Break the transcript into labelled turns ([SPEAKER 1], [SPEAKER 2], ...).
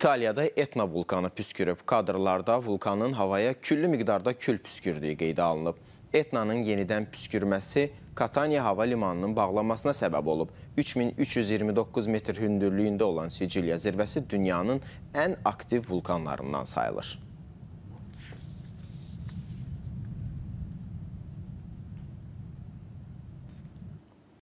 [SPEAKER 1] İtaliyada Etna vulkanı püskürüb. Kadrlarda vulkanın havaya küllü miqdarda kül püskürdüyü qeydə alınıb. Etnanın yenidən püskürməsi Kataniya hava limanının bağlanmasına səbəb olub. 3329 metr hündürlüyündə olan Sicilya zirvəsi dünyanın ən aktiv vulkanlarından sayılır.